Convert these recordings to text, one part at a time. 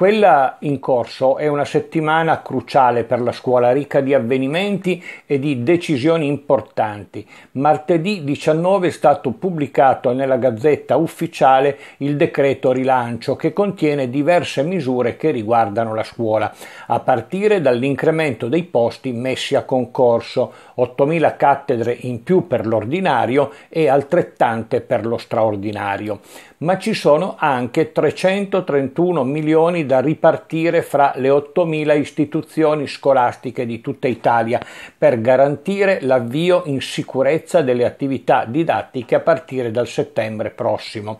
Quella in corso è una settimana cruciale per la scuola, ricca di avvenimenti e di decisioni importanti. Martedì 19 è stato pubblicato nella Gazzetta Ufficiale il decreto rilancio che contiene diverse misure che riguardano la scuola, a partire dall'incremento dei posti messi a concorso, 8.000 cattedre in più per l'ordinario e altrettante per lo straordinario. Ma ci sono anche 331 milioni di da ripartire fra le 8.000 istituzioni scolastiche di tutta Italia per garantire l'avvio in sicurezza delle attività didattiche a partire dal settembre prossimo.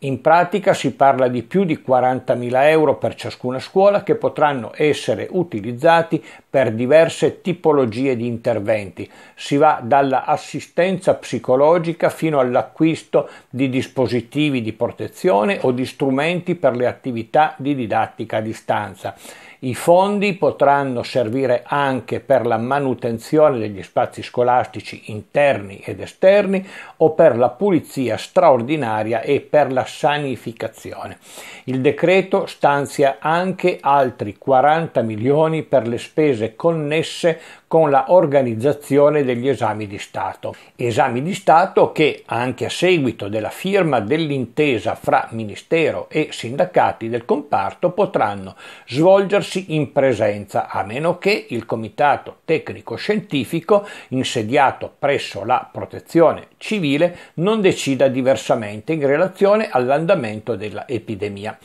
In pratica si parla di più di 40.000 euro per ciascuna scuola che potranno essere utilizzati per diverse tipologie di interventi. Si va dall'assistenza psicologica fino all'acquisto di dispositivi di protezione o di strumenti per le attività di didattica a distanza. I fondi potranno servire anche per la manutenzione degli spazi scolastici interni ed esterni o per la pulizia straordinaria e per la sanificazione. Il decreto stanzia anche altri 40 milioni per le spese spese connesse con la organizzazione degli esami di Stato. Esami di Stato che, anche a seguito della firma dell'intesa fra Ministero e sindacati del comparto, potranno svolgersi in presenza, a meno che il Comitato Tecnico Scientifico, insediato presso la Protezione Civile, non decida diversamente in relazione all'andamento dell'epidemia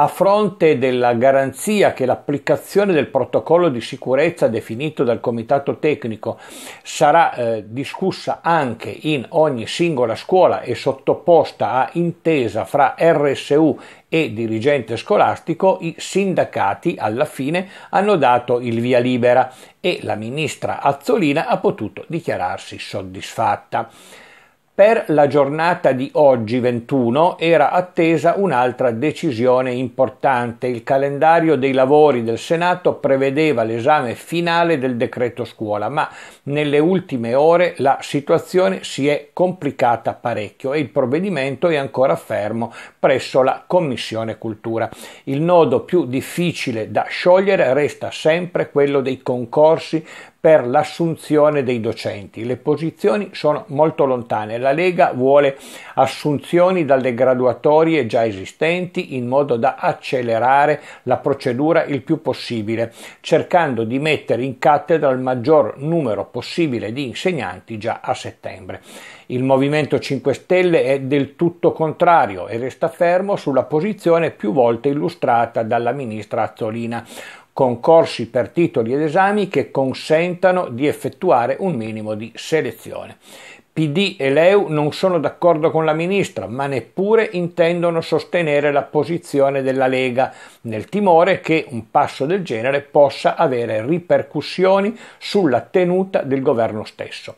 a fronte della garanzia che l'applicazione del protocollo di sicurezza definito dal comitato tecnico sarà eh, discussa anche in ogni singola scuola e sottoposta a intesa fra RSU e dirigente scolastico, i sindacati alla fine hanno dato il via libera e la ministra Azzolina ha potuto dichiararsi soddisfatta. Per la giornata di oggi 21 era attesa un'altra decisione importante. Il calendario dei lavori del Senato prevedeva l'esame finale del decreto scuola, ma nelle ultime ore la situazione si è complicata parecchio e il provvedimento è ancora fermo presso la Commissione Cultura. Il nodo più difficile da sciogliere resta sempre quello dei concorsi per l'assunzione dei docenti. Le posizioni sono molto lontane. La Lega vuole assunzioni dalle graduatorie già esistenti in modo da accelerare la procedura il più possibile, cercando di mettere in cattedra il maggior numero possibile di insegnanti già a settembre. Il Movimento 5 Stelle è del tutto contrario e resta fermo sulla posizione più volte illustrata dalla ministra Azzolina concorsi per titoli ed esami che consentano di effettuare un minimo di selezione. PD e Leu non sono d'accordo con la ministra, ma neppure intendono sostenere la posizione della Lega, nel timore che un passo del genere possa avere ripercussioni sulla tenuta del governo stesso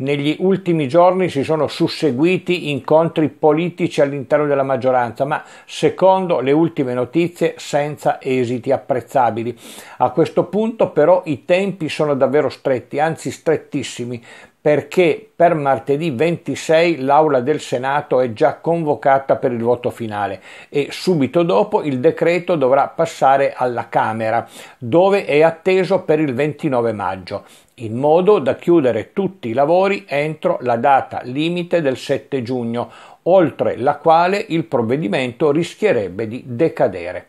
negli ultimi giorni si sono susseguiti incontri politici all'interno della maggioranza, ma secondo le ultime notizie senza esiti apprezzabili. A questo punto però i tempi sono davvero stretti, anzi strettissimi, perché per martedì 26 l'Aula del Senato è già convocata per il voto finale e subito dopo il decreto dovrà passare alla Camera, dove è atteso per il 29 maggio in modo da chiudere tutti i lavori entro la data limite del 7 giugno, oltre la quale il provvedimento rischierebbe di decadere.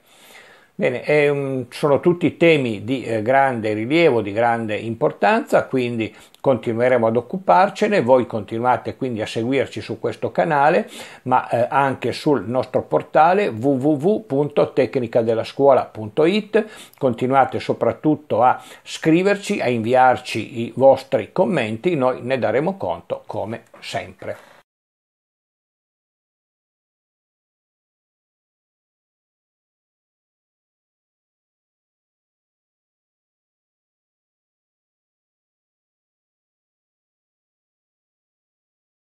Bene, è, um, sono tutti temi di eh, grande rilievo, di grande importanza, quindi continueremo ad occuparcene, voi continuate quindi a seguirci su questo canale, ma eh, anche sul nostro portale www.tecnicadellascuola.it, continuate soprattutto a scriverci, a inviarci i vostri commenti, noi ne daremo conto come sempre.